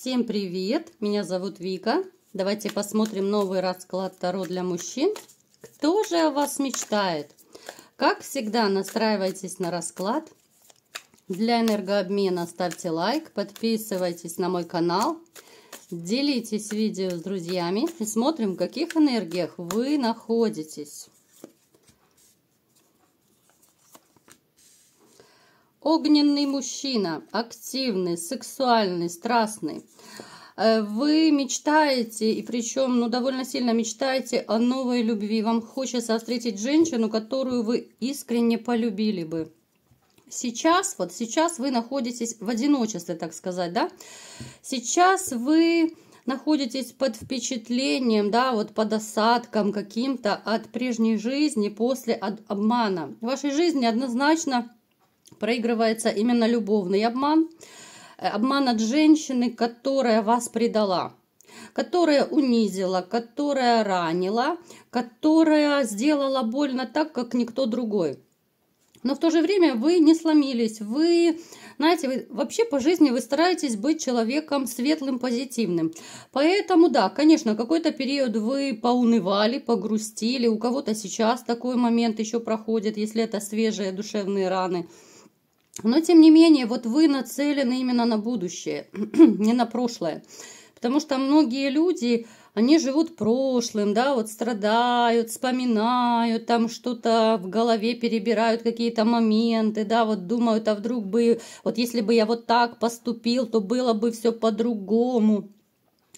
Всем привет! Меня зовут Вика. Давайте посмотрим новый расклад Таро для мужчин. Кто же о вас мечтает? Как всегда, настраивайтесь на расклад. Для энергообмена ставьте лайк, подписывайтесь на мой канал, делитесь видео с друзьями и смотрим, в каких энергиях вы находитесь. огненный мужчина, активный, сексуальный, страстный. Э, вы мечтаете, и причем ну, довольно сильно мечтаете о новой любви. Вам хочется встретить женщину, которую вы искренне полюбили бы сейчас, вот сейчас вы находитесь в одиночестве, так сказать, да, сейчас вы находитесь под впечатлением, да, вот под осадком каким-то от прежней жизни после обмана. В вашей жизни однозначно проигрывается именно любовный обман, э, обман от женщины, которая вас предала, которая унизила, которая ранила, которая сделала больно так, как никто другой. Но в то же время вы не сломились, вы, знаете, вы, вообще по жизни вы стараетесь быть человеком светлым, позитивным. Поэтому, да, конечно, какой-то период вы поунывали, погрустили, у кого-то сейчас такой момент еще проходит, если это свежие душевные раны – но, тем не менее, вот вы нацелены именно на будущее, не на прошлое. Потому что многие люди, они живут прошлым, да, вот страдают, вспоминают, там что-то в голове перебирают, какие-то моменты, да, вот думают, а вдруг бы, вот если бы я вот так поступил, то было бы все по-другому.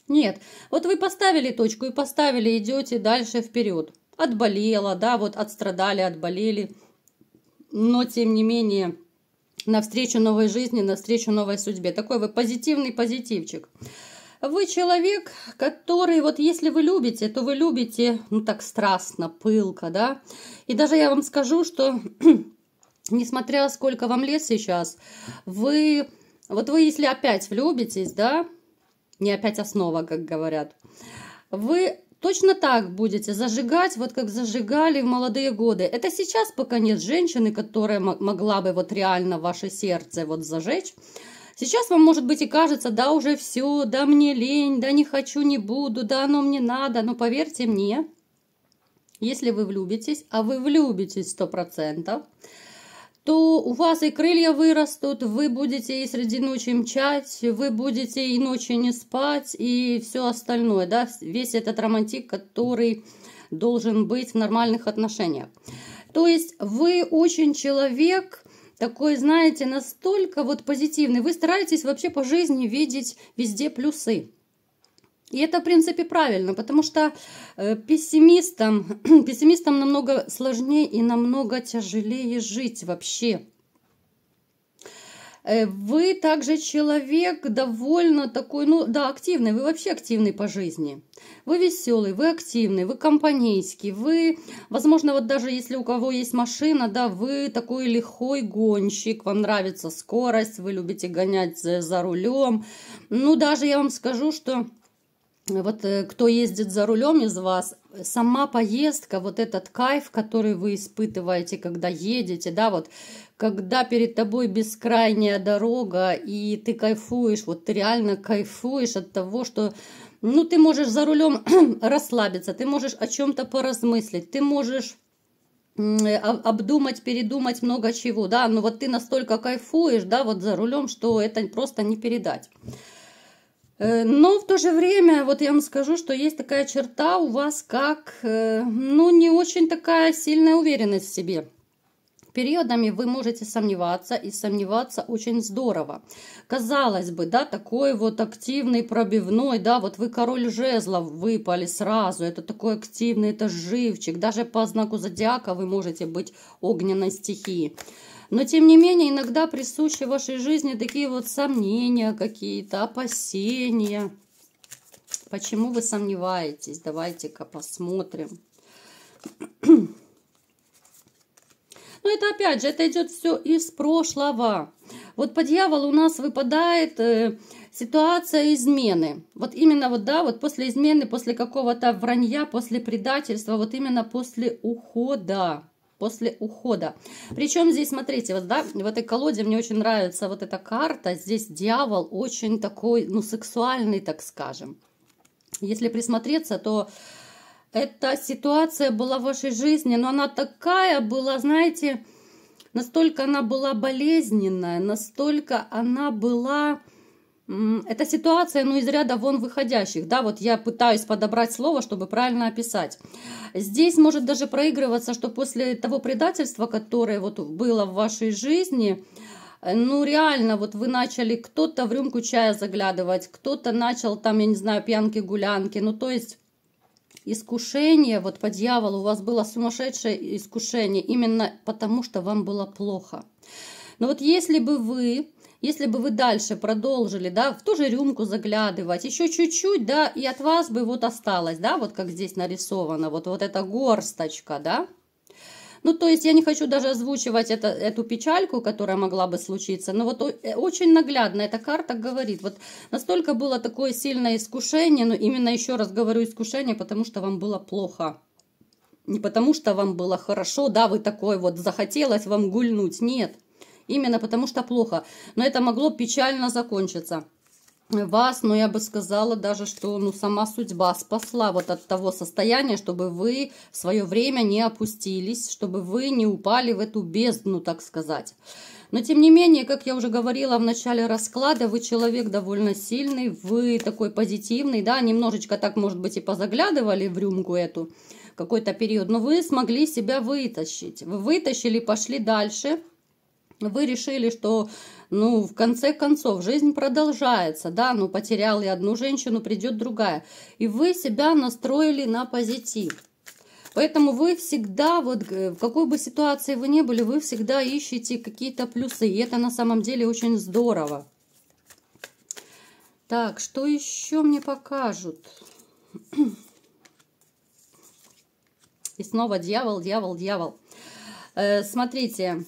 Нет, вот вы поставили точку и поставили, идете дальше вперед. Отболела, да, вот отстрадали, отболели, но тем не менее навстречу новой жизни, навстречу новой судьбе. Такой вы позитивный позитивчик. Вы человек, который, вот если вы любите, то вы любите, ну так страстно, пылко, да. И даже я вам скажу, что несмотря сколько вам лет сейчас, вы, вот вы если опять влюбитесь, да, не опять основа, как говорят, вы Точно так будете зажигать, вот как зажигали в молодые годы. Это сейчас пока нет женщины, которая могла бы вот реально ваше сердце вот зажечь. Сейчас вам, может быть, и кажется, да, уже все, да, мне лень, да, не хочу, не буду, да, оно мне надо. Но поверьте мне, если вы влюбитесь, а вы влюбитесь сто процентов, то у вас и крылья вырастут, вы будете и среди ночи мчать, вы будете и ночи не спать, и все остальное, да, весь этот романтик, который должен быть в нормальных отношениях. То есть вы очень человек, такой, знаете, настолько вот позитивный, вы стараетесь вообще по жизни видеть везде плюсы. И это, в принципе, правильно, потому что э, пессимистам, пессимистам намного сложнее и намного тяжелее жить вообще. Э, вы также человек довольно такой, ну да, активный, вы вообще активный по жизни. Вы веселый, вы активный, вы компанейский, вы, возможно, вот даже если у кого есть машина, да, вы такой лихой гонщик, вам нравится скорость, вы любите гонять за рулем. Ну, даже я вам скажу, что вот э, кто ездит за рулем из вас, сама поездка, вот этот кайф, который вы испытываете, когда едете, да, вот, когда перед тобой бескрайняя дорога, и ты кайфуешь, вот ты реально кайфуешь от того, что, ну, ты можешь за рулем расслабиться, ты можешь о чем-то поразмыслить, ты можешь э, обдумать, передумать много чего, да, но вот ты настолько кайфуешь, да, вот за рулем, что это просто не передать. Э, но в то же время, вот я вам скажу, что есть такая черта у вас, как, э, ну, не очень такая сильная уверенность в себе периодами вы можете сомневаться, и сомневаться очень здорово. Казалось бы, да, такой вот активный, пробивной, да, вот вы король жезлов выпали сразу, это такой активный, это живчик, даже по знаку зодиака вы можете быть огненной стихией. Но, тем не менее, иногда присущи вашей жизни такие вот сомнения какие-то, опасения. Почему вы сомневаетесь? Давайте-ка посмотрим. Ну это опять же, это идет все из прошлого. Вот по дьяволу у нас выпадает э, ситуация измены. Вот именно вот, да, вот после измены, после какого-то вранья, после предательства, вот именно после ухода после ухода. Причем здесь, смотрите, вот, да, в этой колоде мне очень нравится вот эта карта. Здесь дьявол очень такой, ну, сексуальный, так скажем. Если присмотреться, то эта ситуация была в вашей жизни, но она такая была, знаете, настолько она была болезненная, настолько она была это ситуация, ну, из ряда вон выходящих, да, вот я пытаюсь подобрать слово, чтобы правильно описать. Здесь может даже проигрываться, что после того предательства, которое вот было в вашей жизни, э, ну, реально, вот вы начали кто-то в рюмку чая заглядывать, кто-то начал там, я не знаю, пьянки-гулянки, ну, то есть искушение, вот по дьяволу у вас было сумасшедшее искушение, именно потому что вам было плохо. Но вот если бы вы если бы вы дальше продолжили, да, в ту же рюмку заглядывать, еще чуть-чуть, да, и от вас бы вот осталось, да, вот как здесь нарисовано, вот, вот эта горсточка, да. Ну, то есть я не хочу даже озвучивать это, эту печальку, которая могла бы случиться, но вот э, очень наглядно эта карта говорит, вот настолько было такое сильное искушение, но именно еще раз говорю искушение, потому что вам было плохо. Не потому что вам было хорошо, да, вы такой вот захотелось вам гульнуть, нет именно потому что плохо. Но это могло печально закончиться вас, но ну, я бы сказала даже, что ну, сама судьба спасла вот от того состояния, чтобы вы в свое время не опустились, чтобы вы не упали в эту бездну, так сказать. Но тем не менее, как я уже говорила в начале расклада, вы человек довольно сильный, вы такой позитивный, да, немножечко так, может быть, и позаглядывали в рюмку эту какой-то период, но вы смогли себя вытащить. Вы вытащили, пошли дальше – вы решили, что, ну, в конце концов, жизнь продолжается, да, ну, потерял я одну женщину, придет другая. И вы себя настроили на позитив. Поэтому вы всегда, вот э, в какой бы ситуации вы ни были, вы всегда ищете какие-то плюсы. И это на самом деле очень здорово. Так, что еще мне покажут? И снова дьявол, дьявол, дьявол. Э, смотрите,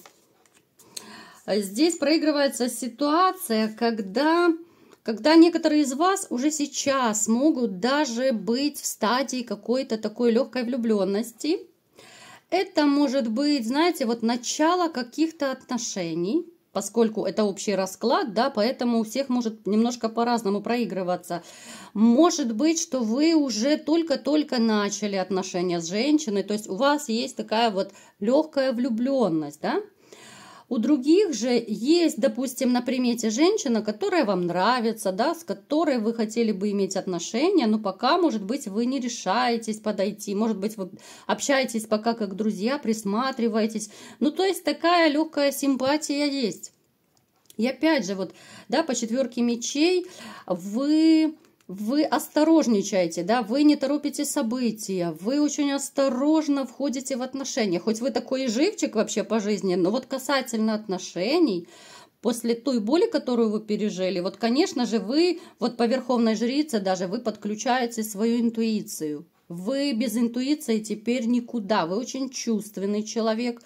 Э, здесь проигрывается ситуация, когда, когда некоторые из вас уже сейчас могут даже быть в стадии какой-то такой легкой влюбленности. Это может быть, знаете, вот начало каких-то отношений, поскольку это общий расклад, да, поэтому у всех может немножко по-разному проигрываться. Может быть, что вы уже только-только начали отношения с женщиной, то есть у вас есть такая вот легкая влюбленность, да, у других же есть, допустим, на примете женщина, которая вам нравится, да, с которой вы хотели бы иметь отношения, но пока, может быть, вы не решаетесь подойти, может быть, вы общаетесь пока как друзья, присматриваетесь. Ну, то есть такая легкая симпатия есть. И опять же, вот, да, по четверке мечей вы вы осторожничаете, да, вы не торопите события, вы очень осторожно входите в отношения. Хоть вы такой живчик вообще по жизни, но вот касательно отношений, после той боли, которую вы пережили, вот, конечно же, вы, вот по верховной жрице даже, вы подключаете свою интуицию. Вы без интуиции теперь никуда. Вы очень чувственный человек.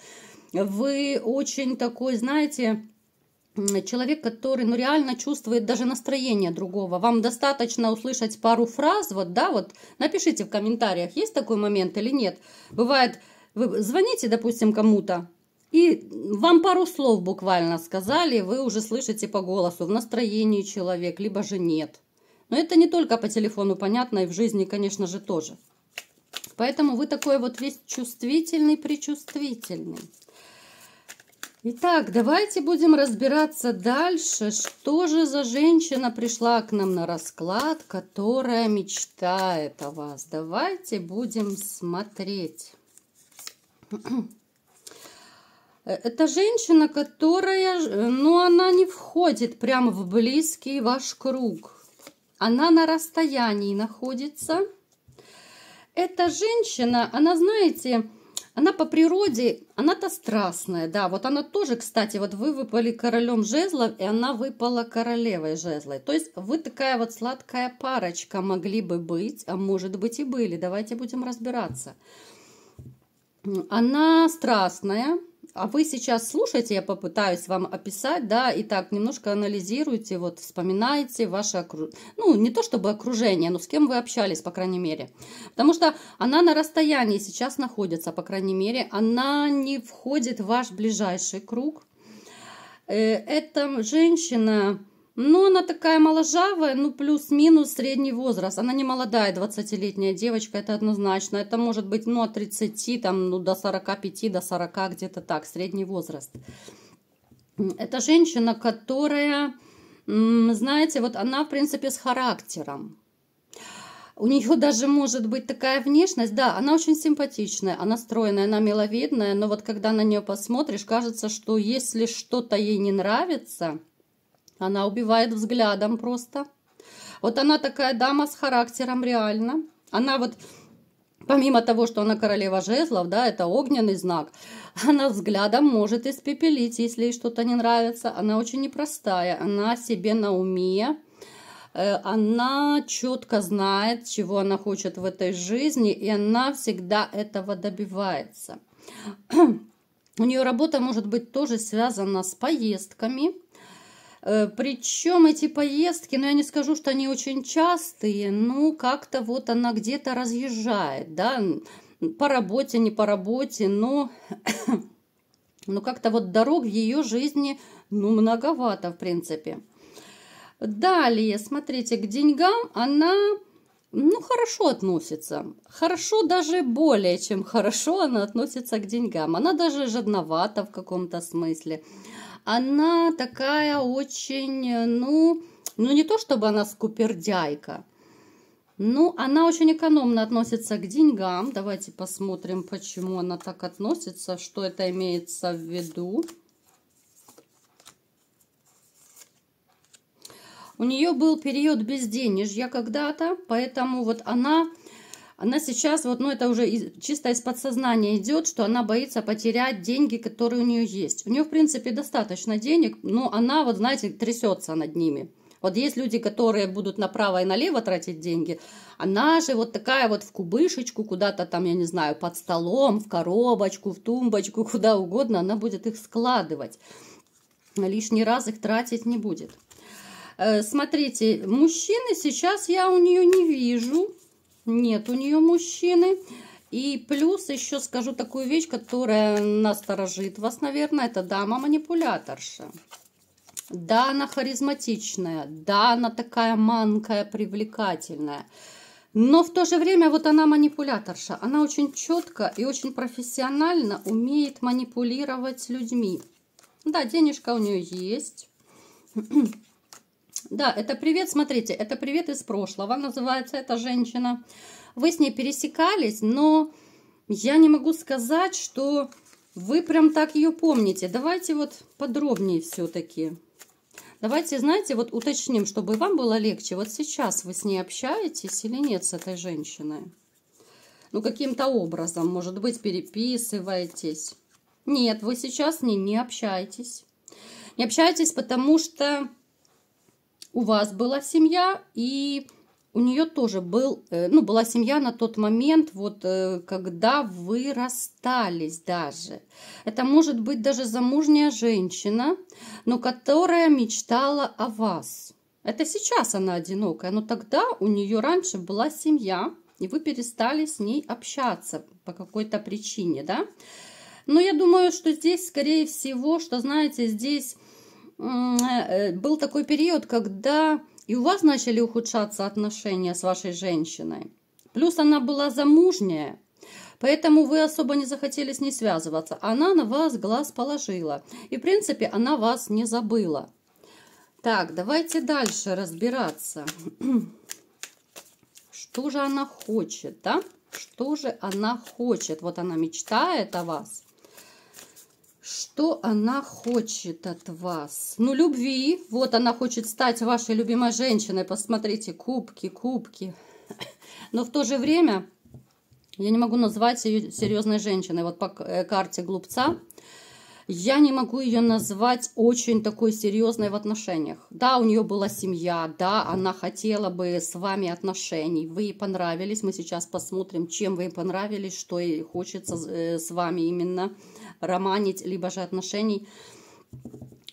Вы очень такой, знаете, человек, который ну, реально чувствует даже настроение другого. Вам достаточно услышать пару фраз, вот, да, вот, напишите в комментариях, есть такой момент или нет. Бывает, вы звоните, допустим, кому-то, и вам пару слов буквально сказали, вы уже слышите по голосу, в настроении человек, либо же нет. Но это не только по телефону, понятно, и в жизни, конечно же, тоже. Поэтому вы такой вот весь чувствительный, причувствительный. Итак, давайте будем разбираться дальше, что же за женщина пришла к нам на расклад, которая мечтает о вас. Давайте будем смотреть. Э, это женщина, которая, ну, она не входит прямо в близкий ваш круг. Она на расстоянии находится. Эта женщина, она, знаете, она по природе, она-то страстная, да. Вот она тоже, кстати, вот вы выпали королем жезлов, и она выпала королевой жезлой. То есть вы такая вот сладкая парочка могли бы быть, а может быть и были. Давайте будем разбираться. Она страстная, а вы сейчас слушаете, я попытаюсь вам описать, да, и так немножко анализируете, вот вспоминаете ваше окружение, ну, не то чтобы окружение, но с кем вы общались, по крайней мере. Потому что она на расстоянии сейчас находится, по крайней мере, она не входит в ваш ближайший круг. Э, эта женщина но ну, она такая моложавая, ну плюс-минус средний возраст. Она не молодая 20-летняя девочка, это однозначно. Это может быть ну от 30 там, ну, до 45, до 40, где-то так, средний возраст. Это женщина, которая, знаете, вот она в принципе с характером. У нее даже может быть такая внешность. Да, она очень симпатичная, она стройная, она миловидная, но вот когда на нее посмотришь, кажется, что если что-то ей не нравится, она убивает взглядом просто. Вот она такая дама с характером реально. Она вот, помимо того, что она королева жезлов, да, это огненный знак, она взглядом может испепелить, если ей что-то не нравится. Она очень непростая, она себе на уме. Э, она четко знает, чего она хочет в этой жизни, и она всегда этого добивается. У нее работа может быть тоже связана с поездками – Э, Причем эти поездки, ну я не скажу, что они очень частые, ну как-то вот она где-то разъезжает, да, по работе, не по работе, но, но как-то вот дорог в ее жизни, ну многовато в принципе. Далее, смотрите, к деньгам она, ну, хорошо относится. Хорошо, даже более чем хорошо она относится к деньгам. Она даже жадновата в каком-то смысле она такая очень, э, ну, ну не то чтобы она скупердяйка, ну, она очень экономно относится к деньгам. Давайте посмотрим, почему она так относится, что это имеется в виду. У нее был период безденежья когда-то, поэтому вот она она сейчас, вот, ну это уже из, чисто из подсознания идет, что она боится потерять деньги, которые у нее есть. У нее, в принципе, достаточно денег, но она, вот знаете, трясется над ними. Вот есть люди, которые будут направо и налево тратить деньги. Она же вот такая вот в кубышечку, куда-то там, я не знаю, под столом, в коробочку, в тумбочку, куда угодно, она будет их складывать. Лишний раз их тратить не будет. Э, смотрите, мужчины сейчас я у нее не вижу нет у нее мужчины. И плюс еще скажу такую вещь, которая насторожит вас, наверное, это дама-манипуляторша. Да, она харизматичная, да, она такая манкая, привлекательная. Но в то же время вот она манипуляторша. Она очень четко и очень профессионально умеет манипулировать людьми. Да, денежка у нее есть. Да, это привет, смотрите, это привет из прошлого, называется эта женщина. Вы с ней пересекались, но я не могу сказать, что вы прям так ее помните. Давайте вот подробнее все-таки. Давайте, знаете, вот уточним, чтобы вам было легче. Вот сейчас вы с ней общаетесь или нет с этой женщиной? Ну, каким-то образом, может быть, переписываетесь. Нет, вы сейчас с ней не общаетесь. Не общаетесь, потому что у вас была семья, и у нее тоже был, э, ну, была семья на тот момент, вот, э, когда вы расстались даже. Это может быть даже замужняя женщина, но которая мечтала о вас. Это сейчас она одинокая, но тогда у нее раньше была семья, и вы перестали с ней общаться по какой-то причине, да? Но я думаю, что здесь, скорее всего, что, знаете, здесь Э, был такой период, когда и у вас начали ухудшаться отношения с вашей женщиной. Плюс она была замужняя, Поэтому вы особо не захотели с ней связываться. Она на вас глаз положила. И, в принципе, она вас не забыла. Так, давайте дальше разбираться. Что же она хочет, да? Что же она хочет? Вот она мечтает о вас. Что она хочет от вас? Ну, любви. Вот она хочет стать вашей любимой женщиной. Посмотрите, кубки, кубки. Но в то же время я не могу назвать ее серьезной женщиной. Вот по э, карте глупца я не могу ее назвать очень такой серьезной в отношениях. Да, у нее была семья, да, она хотела бы с вами отношений, вы ей понравились, мы сейчас посмотрим, чем вы ей понравились, что ей хочется э, с вами именно романить, либо же отношений.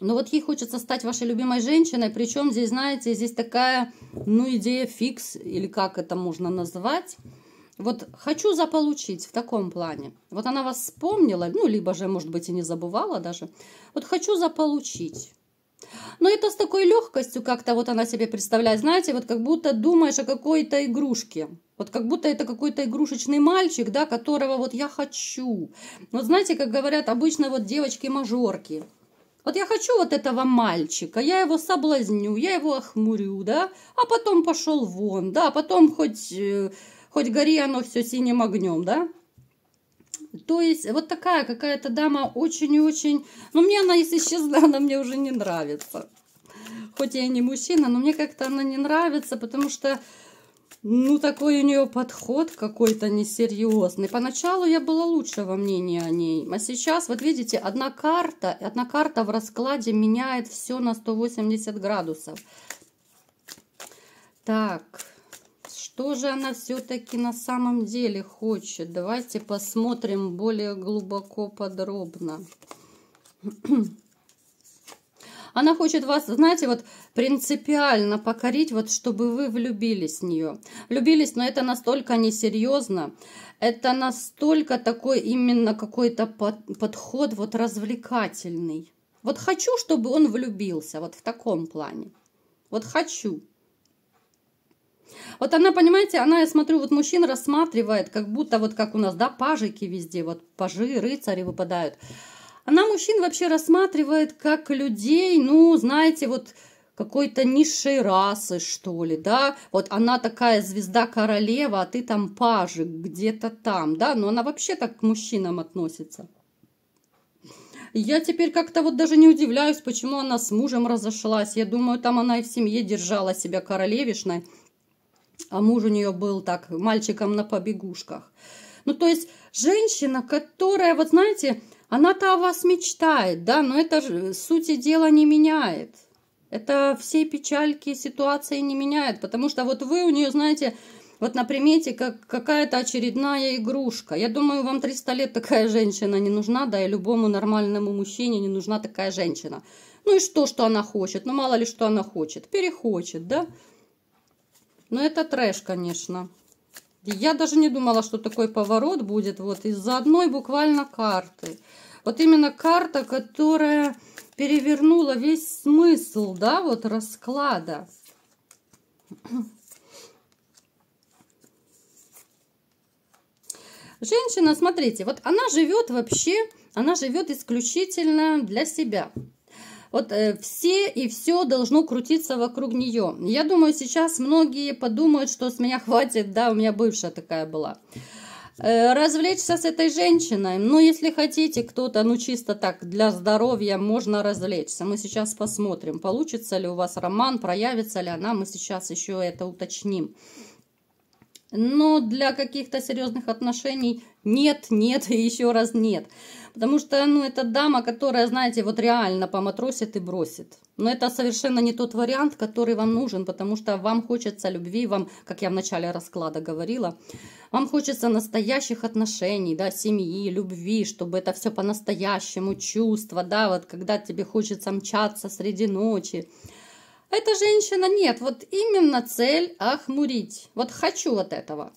Но вот ей хочется стать вашей любимой женщиной, причем здесь, знаете, здесь такая, ну, идея фикс, или как это можно назвать. Вот хочу заполучить в таком плане. Вот она вас вспомнила, ну, либо же, может быть, и не забывала даже. Вот хочу заполучить. Но это с такой легкостью как-то вот она себе представляет, знаете, вот как будто думаешь о какой-то игрушке. Вот как будто это какой-то игрушечный мальчик, да, которого вот я хочу. Вот знаете, как говорят обычно вот девочки-мажорки. Вот я хочу вот этого мальчика, я его соблазню, я его охмурю, да, а потом пошел вон, да, а потом хоть, э, хоть гори оно все синим огнем, да. То есть вот такая какая-то дама очень и очень... Ну, мне она, если исчезла, она мне уже не нравится. Хоть я и не мужчина, но мне как-то она не нравится, потому что... Ну, такой у нее подход какой-то несерьезный. Поначалу я была лучшего мнения о ней. А сейчас, вот видите, одна карта, одна карта в раскладе меняет все на 180 градусов. Так, что же она все-таки на самом деле хочет? Давайте посмотрим более глубоко, подробно. Она хочет вас, знаете, вот принципиально покорить, вот чтобы вы влюбились в нее. Влюбились, но это настолько несерьезно. Это настолько такой именно какой-то подход вот развлекательный. Вот хочу, чтобы он влюбился, вот в таком плане. Вот хочу. Вот она, понимаете, она, я смотрю, вот мужчин рассматривает, как будто вот как у нас, да, пажики везде, вот пажи, рыцари выпадают. Она мужчин вообще рассматривает как людей, ну, знаете, вот какой-то низшей расы, что ли, да, вот она такая звезда-королева, а ты там пажик, где-то там, да, но она вообще так к мужчинам относится. Я теперь как-то вот даже не удивляюсь, почему она с мужем разошлась. Я думаю, там она и в семье держала себя королевишной, а муж у нее был так мальчиком на побегушках. Ну, то есть женщина, которая, вот знаете, она-то о вас мечтает, да, но это же э, сути дела не меняет. Это все печальки ситуации не меняет, потому что вот вы у нее, знаете, вот на примете как какая-то очередная игрушка. Я думаю, вам 300 лет такая женщина не нужна, да и любому нормальному мужчине не нужна такая женщина. Ну и что, что она хочет? Ну мало ли, что она хочет. Перехочет, да? Но ну, это трэш, конечно. Я даже не думала, что такой поворот будет вот из-за одной буквально карты. Вот именно карта, которая перевернула весь смысл, да, вот расклада. Женщина, смотрите, вот она живет вообще, она живет исключительно для себя. Вот э, все и все должно крутиться вокруг нее. Я думаю, сейчас многие подумают, что с меня хватит, да, у меня бывшая такая была. Э, развлечься с этой женщиной, ну, если хотите, кто-то, ну, чисто так, для здоровья можно развлечься. Мы сейчас посмотрим, получится ли у вас роман, проявится ли она, мы сейчас еще это уточним но для каких-то серьезных отношений нет, нет и еще раз нет. Потому что, ну, это дама, которая, знаете, вот реально поматросит и бросит. Но это совершенно не тот вариант, который вам нужен, потому что вам хочется любви, вам, как я в начале расклада говорила, вам хочется настоящих отношений, да, семьи, любви, чтобы это все по-настоящему, чувство, да, вот когда тебе хочется мчаться среди ночи, эта женщина нет, вот именно цель охмурить. Вот хочу вот этого.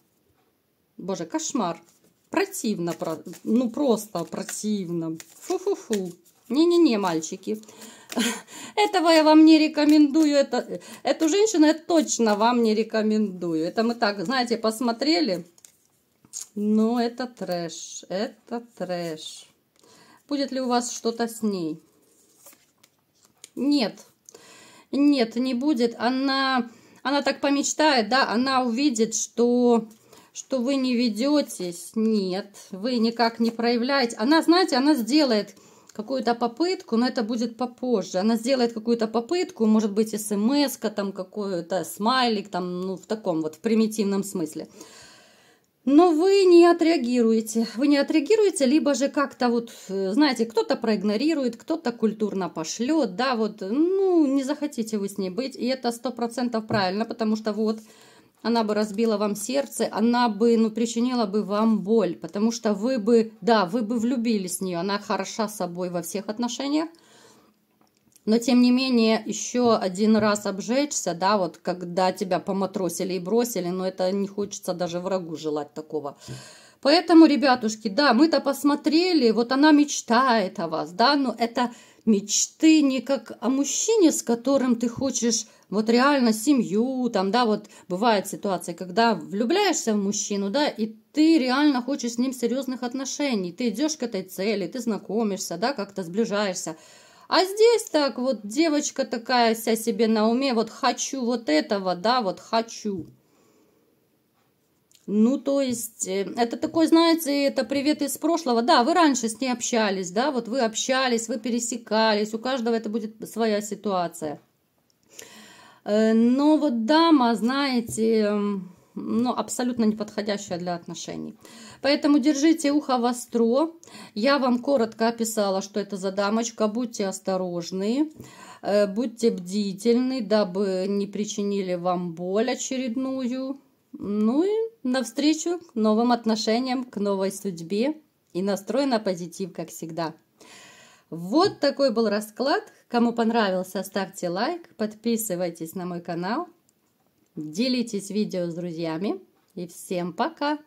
Боже, кошмар. Противно, про... ну просто противно. Фу-фу-фу. Не-не-не, мальчики. Этого я вам не рекомендую. Это, эту женщину я точно вам не рекомендую. Это мы так, знаете, посмотрели. Ну, это трэш. Это трэш. Будет ли у вас что-то с ней? Нет. Нет, не будет. Она, она так помечтает, да, она увидит, что что вы не ведетесь, нет, вы никак не проявляете. Она, знаете, она сделает какую-то попытку, но это будет попозже. Она сделает какую-то попытку, может быть, смс там какую-то, смайлик, там, ну, в таком вот в примитивном смысле. Но вы не отреагируете. Вы не отреагируете, либо же как-то вот, э, знаете, кто-то проигнорирует, кто-то культурно пошлет, да, вот, ну, не захотите вы с ней быть. И это сто процентов правильно, потому что вот она бы разбила вам сердце, она бы, ну, причинила бы вам боль, потому что вы бы, да, вы бы влюбились в нее, она хороша собой во всех отношениях, но, тем не менее, еще один раз обжечься, да, вот когда тебя поматросили и бросили, но это не хочется даже врагу желать такого. Поэтому, ребятушки, да, мы-то посмотрели, вот она мечтает о вас, да, но это мечты не как о мужчине, с которым ты хочешь вот реально семью, там, да, вот бывает ситуация, когда влюбляешься в мужчину, да, и ты реально хочешь с ним серьезных отношений, ты идешь к этой цели, ты знакомишься, да, как-то сближаешься, а здесь так вот девочка такая вся себе на уме, вот хочу вот этого, да, вот хочу. Ну, то есть, э, это такой, знаете, это привет из прошлого. Да, вы раньше с ней общались, да, вот вы общались, вы пересекались, у каждого это будет своя ситуация. Э, но вот дама, знаете, ну, абсолютно неподходящая для отношений. Поэтому держите ухо востро. Я вам коротко описала, что это за дамочка. Будьте осторожны, э, будьте бдительны, дабы не причинили вам боль очередную. Ну и навстречу к новым отношениям, к новой судьбе и настрой на позитив, как всегда. Вот такой был расклад. Кому понравился, ставьте лайк, подписывайтесь на мой канал, делитесь видео с друзьями. И всем пока!